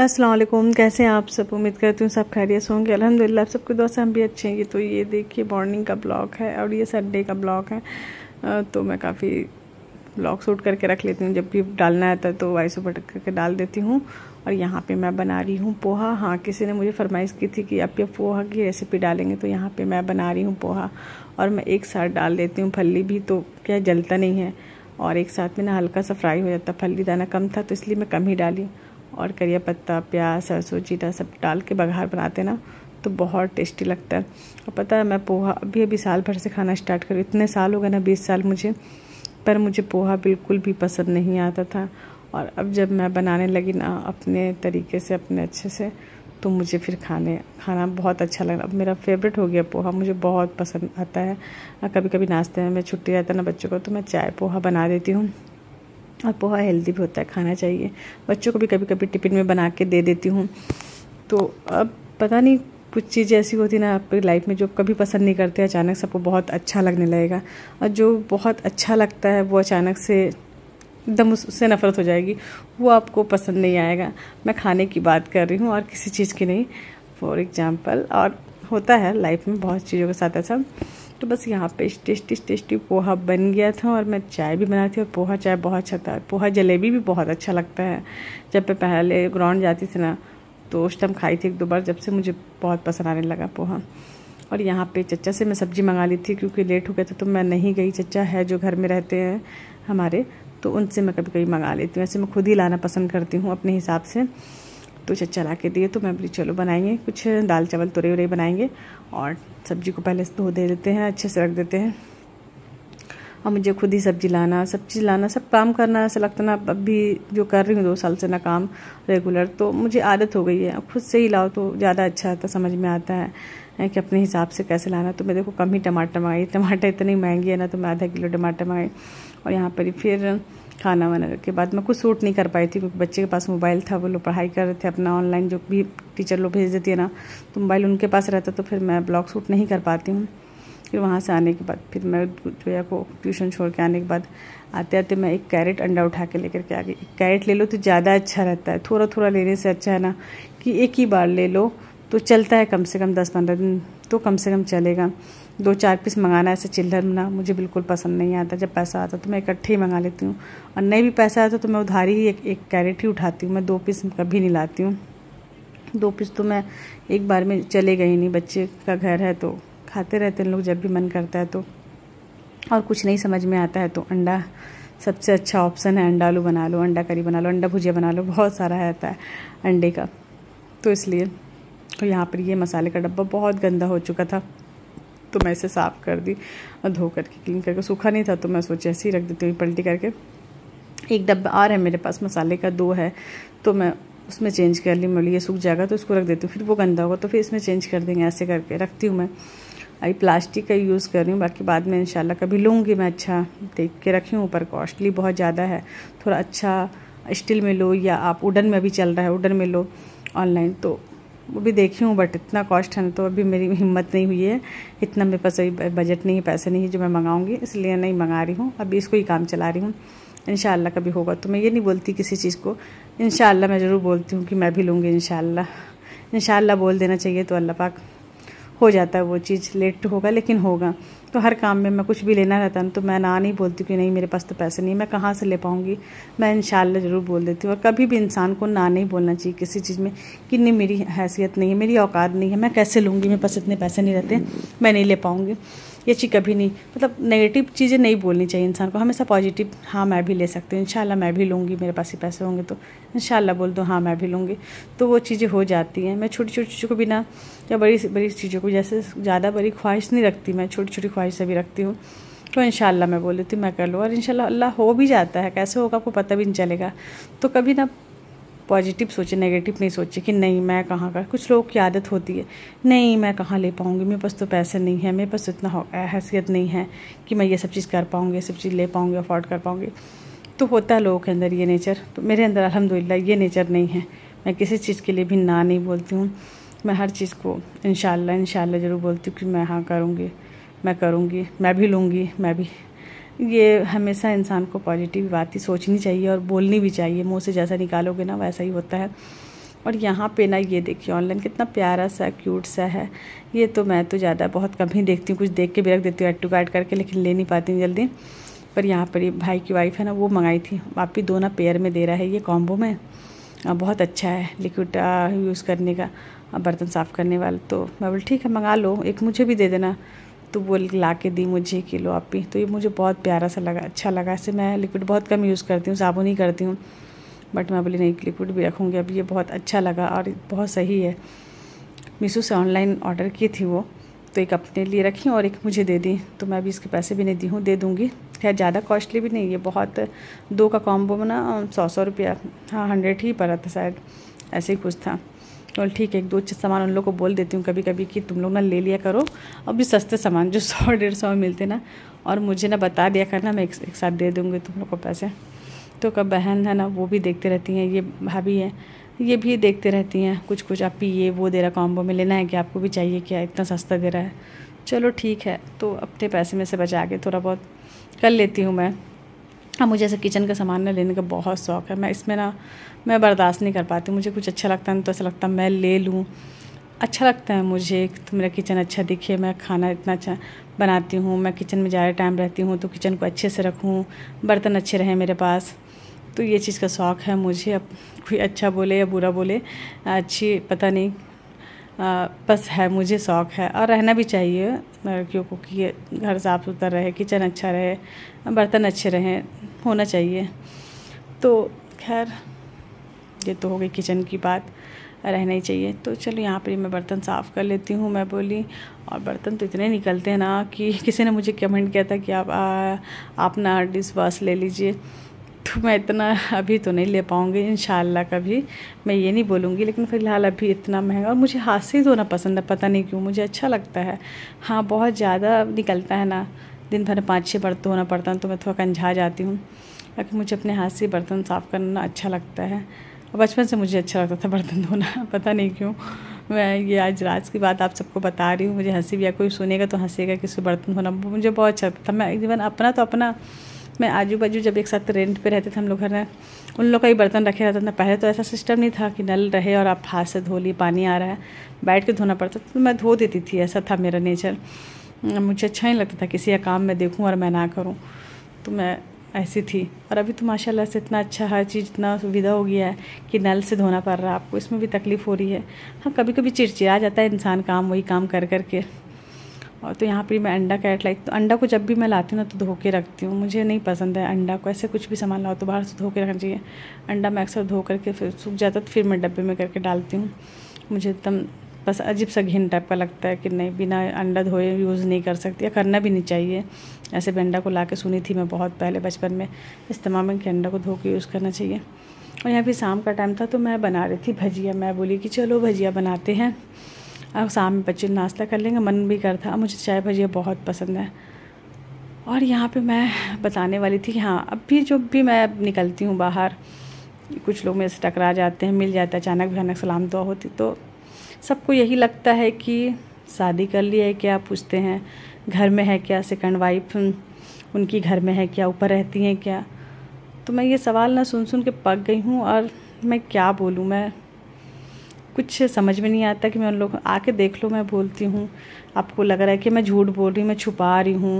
असलम कैसे हैं आप सब उम्मीद करती हूँ सब खैरियत होंगे अलहमदिल्ला आप सबके दोस्त हम भी अच्छे हैं ये तो ये देखिए मॉर्निंग का ब्लॉग है और ये संडे का ब्लॉग है तो मैं काफ़ी ब्लॉग शूट करके रख लेती हूँ जब भी डालना आता है तो वॉइस तो ओवर करके डाल देती हूँ और यहाँ पे मैं बना रही हूँ पोहा हाँ किसी ने मुझे फरमाइश की थी कि आप ये पोहा की रेसिपी डालेंगे तो यहाँ पर मैं बना रही हूँ पोहा और मैं एक साथ डाल देती हूँ फली भी तो क्या जलता नहीं है और एक साथ में ना हल्का सा फ्राई हो जाता फली दाना कम था तो इसलिए मैं कम ही डाली और करिया पत्ता प्याज सरसों जीरा सब डाल के बघार बनाते ना तो बहुत टेस्टी लगता है और पता है मैं पोहा अभी अभी साल भर से खाना स्टार्ट करूँ इतने साल हो गए ना बीस साल मुझे पर मुझे पोहा बिल्कुल भी पसंद नहीं आता था और अब जब मैं बनाने लगी ना अपने तरीके से अपने अच्छे से तो मुझे फिर खाने खाना बहुत अच्छा लगा अब मेरा फेवरेट हो गया पोहा मुझे बहुत पसंद आता है कभी कभी नाश्ते में मैं छुट्टी रहता ना बच्चों को तो मैं चाय पोहा बना देती हूँ और पोहा हेल्दी भी होता है खाना चाहिए बच्चों को भी कभी कभी टिफ़िन में बना के दे देती हूँ तो अब पता नहीं कुछ चीज़ें ऐसी होती ना आपकी लाइफ में जो कभी पसंद नहीं करते अचानक से आपको बहुत अच्छा लगने लगेगा और जो बहुत अच्छा लगता है वो अचानक से एकदम उससे नफरत हो जाएगी वो आपको पसंद नहीं आएगा मैं खाने की बात कर रही हूँ और किसी चीज़ की नहीं फॉर एग्ज़ाम्पल और होता है लाइफ में बहुत चीज़ों के साथ ऐसा तो बस यहाँ पे टेस्टी टेस्टी पोहा बन गया था और मैं चाय भी बनाई थी और पोहा चाय बहुत अच्छा था पोहा जलेबी भी बहुत अच्छा लगता है जब मैं पहले ग्राउंड जाती थी ना तो उस टाइम खाई थी एक दो बार जब से मुझे बहुत पसंद आने लगा पोहा और यहाँ पे चचा से मैं सब्ज़ी मंगा ली थी क्योंकि लेट हो गया था तो मैं नहीं गई चचा है जो घर में रहते हैं हमारे तो उनसे मैं कभी कभी मंगा लेती हूँ ऐसे मैं खुद ही लाना पसंद करती हूँ अपने हिसाब से तो चला के दिए तो मैं बोली चलो बनाएंगे कुछ दाल चावल तुरे उरे बनाएंगे और सब्जी को पहले धो दे देते हैं अच्छे से रख देते हैं और मुझे खुद ही सब्जी लाना सब चीज़ लाना सब काम करना ऐसा लगता ना अब भी जो कर रही हूँ दो साल से ना काम रेगुलर तो मुझे आदत हो गई है खुद से ही लाओ तो ज़्यादा अच्छा आता समझ में आता है कि अपने हिसाब से कैसे लाना तो मैं देखो कम ही टमाटर मंगाई टमाटर इतनी महंगी है ना तो मैं आधा किलो टमाटर मंगाई और यहाँ पर फिर खाना वाना के बाद मैं कुछ सूट नहीं कर पाई थी क्योंकि बच्चे के पास मोबाइल था वो लोग पढ़ाई कर रहे थे अपना ऑनलाइन जो भी टीचर लोग भेज देती है ना तो मोबाइल उनके पास रहता तो फिर मैं ब्लॉग सूट नहीं कर पाती हूँ फिर वहाँ से आने के बाद फिर मैं या को ट्यूशन छोड़ के आने के बाद आते आते मैं एक कैरेट अंडा उठा के लेकर के आ गई कैरेट ले लो तो ज़्यादा अच्छा रहता है थोड़ा थोड़ा लेने से अच्छा है ना कि एक ही बार ले लो तो चलता है कम से कम दस पंद्रह दिन तो कम से कम चलेगा दो चार पीस मंगाना ऐसे चिल्लर ना मुझे बिल्कुल पसंद नहीं आता जब पैसा आता तो मैं इकट्ठे ही मंगा लेती हूँ और नहीं भी पैसा आता तो मैं उधारी ही एक एक कैरेट ही उठाती हूँ मैं दो पीस कभी नहीं लाती हूँ दो पीस तो मैं एक बार में चले गई नहीं बच्चे का घर है तो खाते रहते हैं लोग जब भी मन करता है तो और कुछ नहीं समझ में आता है तो अंडा सबसे अच्छा ऑप्शन है अंडा आलू बना लो अंडा करी बना लो अंडा भुजिया बना लो बहुत सारा रहता है अंडे का तो इसलिए तो यहाँ पर ये मसाले का डब्बा बहुत गंदा हो चुका था तो मैं इसे साफ़ कर दी और धो करके क्लीन करके सूखा नहीं था तो मैं सोचा ऐसे ही रख देती हूँ पलटी करके एक डब्बा आ रहा है मेरे पास मसाले का दो है तो मैं उसमें चेंज कर ली मैं ये सूख जाएगा तो इसको रख देती हूँ फिर वो गंदा होगा तो फिर इसमें चेंज कर देंगे ऐसे करके रखती हूँ मैं आई प्लास्टिक का यूज़ कर रही हूँ बाकी बाद में इंशाल्लाह कभी लूँगी मैं अच्छा देख के रखी हूँ ऊपर कॉस्टली बहुत ज़्यादा है थोड़ा अच्छा स्टील में लो या आप उडन में भी चल रहा है उडन में लो ऑनलाइन तो वो भी देखी हूँ बट इतना कॉस्ट है ना तो अभी मेरी हिम्मत नहीं हुई है इतना मेरे पास अभी बजट नहीं है पैसे नहीं है जो मैं मंगाऊँगी इसलिए नहीं मंगा रही हूँ अभी इसको ही काम चला रही हूँ इन कभी होगा तो मैं ये नहीं बोलती किसी चीज़ को इन मैं ज़रूर बोलती हूँ कि मैं भी लूँगी इन इन बोल देना चाहिए तो अल्लाह पाक हो जाता है वो चीज़ लेट होगा लेकिन होगा तो हर काम में मैं कुछ भी लेना रहता है तो मैं ना नहीं बोलती कि नहीं मेरे पास तो पैसे नहीं मैं कहाँ से ले पाऊँगी मैं इन ज़रूर बोल देती हूँ और कभी भी इंसान को ना नहीं बोलना चाहिए किसी चीज़ में कि नहीं मेरी हैसियत नहीं है मेरी औकात नहीं है मैं कैसे लूँगी मेरे पास इतने पैसे नहीं रहते मैं नहीं ले पाऊँगी ये चीज़ कभी नहीं मतलब नेगेटिव चीज़ें नहीं बोलनी चाहिए इंसान को हमेशा पॉजिटिव हाँ मैं भी ले सकती हूँ इन मैं भी लूँगी मेरे पास ही पैसे होंगे तो इन बोल दो हाँ मैं भी लूँगी तो वो चीज़ें हो जाती हैं मैं छोटी छोटी चीज़ों को बिना या बड़ी बड़ी चीज़ों को जैसे ज़्यादा बड़ी ख्वाहिश नहीं रखती मैं छोटी छोटी ख्वाहिशें भी रखती हूँ तो इन मैं बोल देती हूँ मैं कर लूँ और इन अल्लाह हो भी जाता है कैसे होगा आपको पता भी नहीं चलेगा तो कभी ना पॉजिटिव सोचे नेगेटिव नहीं सोचे कि नहीं मैं कहाँ का कुछ लोगों की आदत होती है नहीं मैं कहाँ ले पाऊँगी मेरे पास तो पैसे नहीं है मेरे पास तो इतना हैसियत नहीं है कि मैं ये सब चीज़ कर पाऊँगी सब चीज़ ले पाऊँगी अफोर्ड कर पाऊँगी तो होता है लोगों के अंदर ये नेचर तो मेरे अंदर अलहमदिल्ला ये नेचर नहीं है मैं किसी चीज़ के लिए भी ना नहीं बोलती हूँ मैं हर चीज़ को इन शाला ज़रूर बोलती हूँ कि मैं हाँ करूँगी मैं करूँगी मैं भी लूँगी मैं भी ये हमेशा इंसान को पॉजिटिव बात ही सोचनी चाहिए और बोलनी भी चाहिए मुँह से जैसा निकालोगे ना वैसा ही होता है और यहाँ पे ना ये देखिए ऑनलाइन कितना प्यारा सा क्यूट सा है ये तो मैं तो ज़्यादा बहुत कम ही देखती हूँ कुछ देख के भी रख देती हूँ एड टू कार्ड करके लेकिन ले नहीं पाती हूँ जल्दी पर यहाँ पर भाई की वाइफ है ना वो मंगाई थी आप भी दो ना पेयर में दे रहा है ये कॉम्बो में बहुत अच्छा है लिक्विड यूज़ करने का बर्तन साफ़ करने वाला तो मैं बोल ठीक है मंगा लो एक मुझे भी दे देना तो वो ला के दी मुझे कि लो आप भी तो ये मुझे बहुत प्यारा सा लगा अच्छा लगा ऐसे मैं लिक्विड बहुत कम यूज़ करती हूँ साबुन ही करती हूँ बट मैं बोली नहीं लिक्विड भी रखूँगी अब ये बहुत अच्छा लगा और बहुत सही है मीशो से ऑनलाइन ऑर्डर की थी वो तो एक अपने लिए रखी और एक मुझे दे दी तो मैं अभी इसके पैसे भी नहीं दी हूँ दे दूँगी खैर ज़्यादा कॉस्टली भी नहीं है बहुत दो का कॉम्बो में ना सौ सौ रुपया हाँ हंड्रेड ही पड़ा था शायद ऐसे ही कुछ था चलो ठीक है एक दो अच्छे सामान उन लोग को बोल देती हूँ कभी कभी कि तुम लोग ना ले लिया करो अभी भी सस्ते सामान जो सौ डेढ़ सौ में मिलते ना और मुझे ना बता दिया करना मैं एक, एक साथ दे दूँगी तुम लोग को पैसे तो कब बहन है ना वो भी देखते रहती हैं ये भाभी है ये भी देखते रहती हैं कुछ कुछ आप ये वो दे रहा कॉम्बो में लेना है कि आपको भी चाहिए क्या इतना सस्ता दे रहा है चलो ठीक है तो अपने पैसे में से बचा के थोड़ा बहुत कर लेती हूँ मैं अब मुझे ऐसे किचन का सामान ना लेने का बहुत शौक़ है मैं इसमें ना मैं बर्दाश्त नहीं कर पाती मुझे कुछ अच्छा लगता है तो ऐसा लगता है मैं ले लूँ अच्छा लगता है मुझे तो मेरा किचन अच्छा दिखे मैं खाना इतना अच्छा बनाती हूँ मैं किचन में ज़्यादा टाइम रहती हूँ तो किचन को अच्छे से रखूँ बर्तन अच्छे रहें मेरे पास तो ये चीज़ का शौक़ है मुझे अब कोई अच्छा बोले या बुरा बोले अच्छी पता नहीं आ, बस है मुझे शौक़ है और रहना भी चाहिए लड़कियों को कि घर साफ़ सुथरा रहे किचन अच्छा रहे बर्तन अच्छे रहें होना चाहिए तो खैर ये तो हो गई किचन की बात रहना ही चाहिए तो चलो यहाँ पर मैं बर्तन साफ़ कर लेती हूँ मैं बोली और बर्तन तो इतने निकलते हैं ना कि किसी ने मुझे कमेंट किया था कि आप अपना डिस डिश वॉश ले लीजिए तो मैं इतना अभी तो नहीं ले पाऊँगी इन कभी मैं ये नहीं बोलूँगी लेकिन फ़िलहाल अभी इतना महंगा और मुझे हाथ से ही धोना पसंद है पता नहीं क्यों मुझे अच्छा लगता है हाँ बहुत ज़्यादा निकलता है ना दिन भर पाँच छः बर्तन होना पड़ता है तो मैं थोड़ा कंझा जाती हूँ बाकी मुझे अपने हाथ से बर्तन साफ़ करना अच्छा लगता है और बचपन से मुझे अच्छा लगता था बर्तन धोना पता नहीं क्यों मैं ये आज रात की बात आप सबको बता रही हूँ मुझे हंसी भी या कोई सुनेगा तो हंसेगा किसी बर्तन धोना मुझे बहुत अच्छा लगता था मैं इवन अपना तो अपना मैं आजू बाजू जब एक साथ रेंट पे रहते थे हम लोग घर में उन लोग का ही बर्तन रखे रहता था पहले तो ऐसा सिस्टम नहीं था कि नल रहे और आप हाथ से धो लिए पानी आ रहा है बैठ के धोना पड़ता तो मैं धो देती थी ऐसा था मेरा नेचर मुझे अच्छा नहीं लगता था किसी का काम मैं देखूँ और मैं ना करूँ तो मैं ऐसी थी और अभी तो माशाल्लाह से इतना अच्छा हर चीज़ इतना सुविधा हो गया है कि नल से धोना पड़ रहा है आपको इसमें भी तकलीफ़ हो रही है हाँ कभी कभी चिड़चिड़ा जाता है इंसान काम वही काम कर कर के और तो यहाँ पर मैं अंडा कैट लाई तो अंडा को जब भी मैं लाती हूँ ना तो धो के रखती हूँ मुझे नहीं पसंद है अंडा को ऐसे कुछ भी सामान लाओ तो बाहर से धो के रखना चाहिए अंडा मैं अक्सर धो करके फिर सूख जाता तो फिर मैं डब्बे में करके डालती हूँ मुझे एकदम बस अजीब सा घिन टाइप का लगता है कि नहीं बिना अंडा धोए यूज़ नहीं कर सकती या करना भी नहीं चाहिए ऐसे भी अंडा को ला के सुनी थी मैं बहुत पहले बचपन में इस तमाम कि अंडा को धो के यूज़ करना चाहिए और यहाँ पर शाम का टाइम था तो मैं बना रही थी भजिया मैं बोली कि चलो भजिया बनाते हैं अब शाम में बच्चे नाश्ता कर लेंगे मन भी करता मुझे चाय भजिया बहुत पसंद है और यहाँ पे मैं बताने वाली थी कि हाँ अब भी जब भी मैं अब निकलती हूँ बाहर कुछ लोग मेरे से टकरा जाते हैं मिल जाता है अचानक भयानक सलाम दुआ होती तो सबको यही लगता है कि शादी कर ली है क्या पूछते हैं घर में है क्या सेकंड वाइफ उनकी घर में है क्या ऊपर रहती हैं क्या तो मैं ये सवाल ना सुन सुन के पक गई हूँ और मैं क्या बोलूँ मैं कुछ समझ में नहीं आता कि मैं उन लोग आके देख लो मैं बोलती हूँ आपको लग रहा है कि मैं झूठ बोल रही हूँ मैं छुपा रही हूँ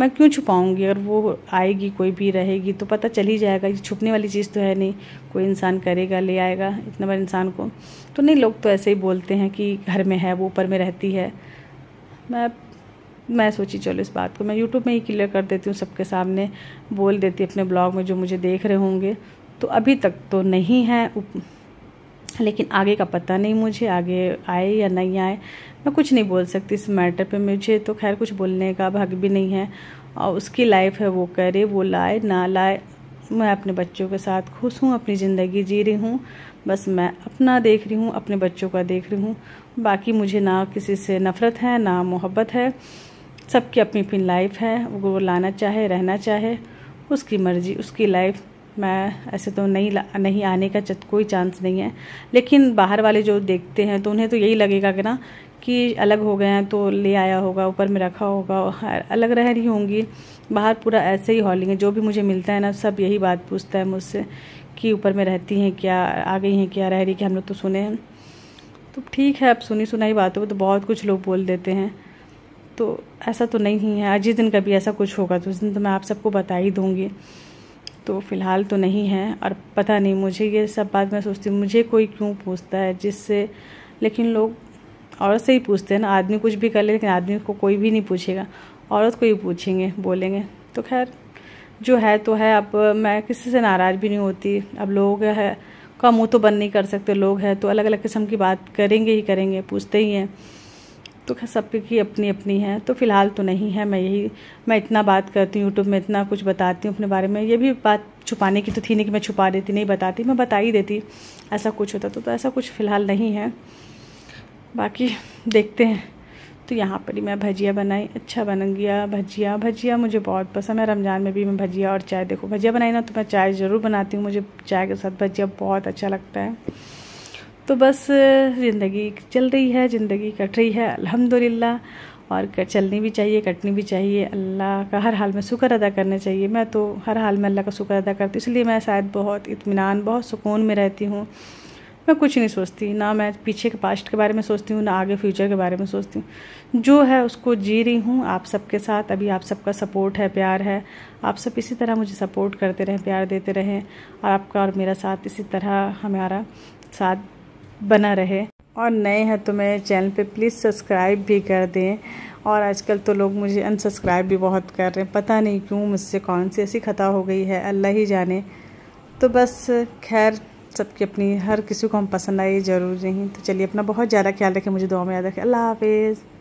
मैं क्यों छुपाऊंगी अगर वो आएगी कोई भी रहेगी तो पता चल ही जाएगा ये छुपने वाली चीज़ तो है नहीं कोई इंसान करेगा ले आएगा इतना बार इंसान को तो नहीं लोग तो ऐसे ही बोलते हैं कि घर में है वो ऊपर में रहती है मैं मैं सोची चलो इस बात को मैं यूट्यूब में ही क्लियर कर देती हूँ सबके सामने बोल देती अपने ब्लॉग में जो मुझे देख रहे होंगे तो अभी तक तो नहीं है लेकिन आगे का पता नहीं मुझे आगे आए या नहीं आए मैं कुछ नहीं बोल सकती इस मैटर पे मुझे तो खैर कुछ बोलने का भाग भी नहीं है और उसकी लाइफ है वो करे वो लाए ना लाए मैं अपने बच्चों के साथ खुश हूँ अपनी ज़िंदगी जी रही हूँ बस मैं अपना देख रही हूँ अपने बच्चों का देख रही हूँ बाकी मुझे ना किसी से नफ़रत है ना मोहब्बत है सबकी अपनी अपनी लाइफ है वो लाना चाहे रहना चाहे उसकी मर्ज़ी उसकी लाइफ मैं ऐसे तो नहीं नहीं आने का कोई चांस नहीं है लेकिन बाहर वाले जो देखते हैं तो उन्हें तो यही लगेगा कि ना कि अलग हो गए हैं तो ले आया होगा ऊपर में रखा होगा अलग रह रही होंगी बाहर पूरा ऐसे ही हॉलिंग है जो भी मुझे मिलता है ना सब यही बात पूछता है मुझसे कि ऊपर में रहती हैं क्या आ गई हैं क्या रह रही क्या हम लोग तो सुने हैं तो ठीक है अब सुनी सुनाई बातों में तो बहुत कुछ लोग बोल देते हैं तो ऐसा तो नहीं है आज ही दिन कभी ऐसा कुछ होगा तो उस दिन तो मैं आप सबको बता ही दूँगी तो फ़िलहाल तो नहीं है और पता नहीं मुझे ये सब बात मैं सोचती हूँ मुझे कोई क्यों पूछता है जिससे लेकिन लोग औरत से ही पूछते हैं ना आदमी कुछ भी कर ले लेकिन आदमी को कोई भी नहीं पूछेगा औरत को ही पूछेंगे बोलेंगे तो खैर जो है तो है अब मैं किसी से नाराज़ भी नहीं होती अब लोग है का मुँह तो बंद नहीं कर सकते लोग हैं तो अलग अलग किस्म की बात करेंगे ही करेंगे पूछते ही हैं तो सबकी अपनी अपनी है तो फ़िलहाल तो नहीं है मैं यही मैं इतना बात करती हूँ यूट्यूब में इतना कुछ बताती हूँ अपने बारे में ये भी बात छुपाने की तो थी नहीं कि मैं छुपा देती नहीं बताती मैं बता ही देती ऐसा कुछ होता तो, तो ऐसा कुछ फ़िलहाल नहीं है बाकी देखते हैं तो यहाँ पर ही मैं भजिया बनाई अच्छा बन गया भजिया भजिया मुझे बहुत पसंद है रमज़ान में भी मैं भजिया और चाय देखो भजिया बनाई ना तो मैं चाय ज़रूर बनाती हूँ मुझे चाय के साथ भजिया बहुत अच्छा लगता है तो बस ज़िंदगी चल रही है ज़िंदगी कट रही है अल्हम्दुलिल्लाह और चलनी भी चाहिए कटनी भी चाहिए अल्लाह का हर हाल में शुक्र अदा करना चाहिए मैं तो हर हाल में अल्लाह का शुक्र अदा करती हूँ इसलिए मैं शायद बहुत इतमान बहुत सुकून में रहती हूँ मैं कुछ नहीं सोचती ना मैं पीछे के पास्ट के बारे में सोचती हूँ ना आगे फ्यूचर के बारे में सोचती हूँ जो है उसको जी रही हूँ आप सबके साथ अभी आप सबका सपोर्ट है प्यार है आप सब इसी तरह मुझे सपोर्ट करते रहें प्यार देते रहें और आपका और मेरा साथ इसी तरह हमारा साथ बना रहे और नए हैं तो मेरे चैनल पे प्लीज़ सब्सक्राइब भी कर दें और आजकल तो लोग मुझे अनसब्सक्राइब भी बहुत कर रहे हैं पता नहीं क्यों मुझसे कौन सी ऐसी खता हो गई है अल्लाह ही जाने तो बस खैर सबकी अपनी हर किसी को हम पसंद आए ज़रूर नहीं तो चलिए अपना बहुत ज़्यादा ख्याल रखें मुझे दुआ में याद रखें अल्लाह हाफिज़